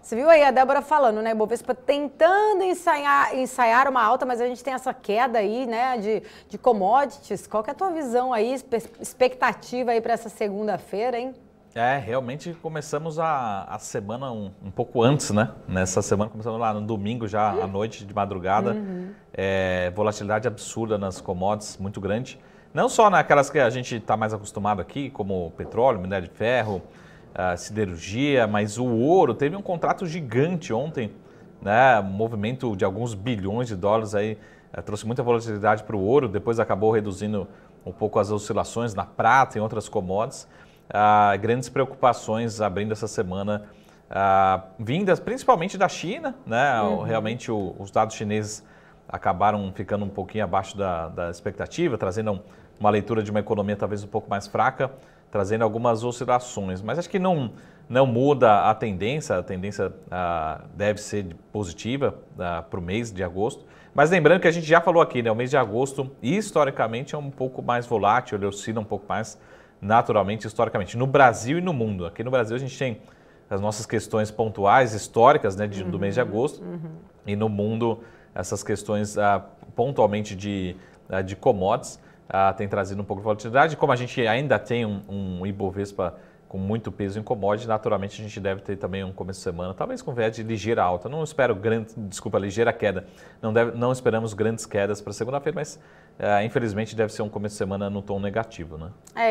Você viu aí a Débora falando, né? Ibovespa tentando ensaiar, ensaiar uma alta, mas a gente tem essa queda aí, né? De, de commodities. Qual que é a tua visão aí, expectativa aí para essa segunda-feira, hein? É, realmente começamos a, a semana um, um, pouco antes, né? Nessa semana começamos lá no domingo, já à noite, de madrugada. Uhum. É, volatilidade absurda nas commodities, muito grande. Não só naquelas que a gente está mais acostumado aqui, como petróleo, minério de ferro, a siderurgia, mas o ouro teve um contrato gigante ontem, né? Um movimento de alguns bilhões de dólares aí eh, trouxe muita volatilidade para o ouro, depois acabou reduzindo um pouco as oscilações na prata e outras commodities. Ah, grandes preocupações abrindo essa semana, ah, vindas principalmente da China, né? Uhum. Realmente o, os dados chineses acabaram ficando um pouquinho abaixo da, da expectativa, trazendo uma leitura de uma economia talvez um pouco mais fraca, trazendo algumas oscilações. Mas acho que não, não muda a tendência, a tendência ah, deve ser positiva ah, para o mês de agosto. Mas lembrando que a gente já falou aqui, né, o mês de agosto historicamente é um pouco mais volátil, ele oscila um pouco mais naturalmente, historicamente, no Brasil e no mundo. Aqui no Brasil a gente tem as nossas questões pontuais, históricas, né, de, uhum, do mês de uhum. agosto, uhum. e no mundo essas questões ah, pontualmente de, ah, de commodities, ah, tem trazido um pouco de volatilidade. Como a gente ainda tem um, um Ibovespa com muito peso em commodities, naturalmente a gente deve ter também um começo de semana, talvez com viés de ligeira alta. Não espero grande, desculpa, ligeira queda. Não, deve, não esperamos grandes quedas para segunda-feira, mas ah, infelizmente deve ser um começo de semana no tom negativo, né? É.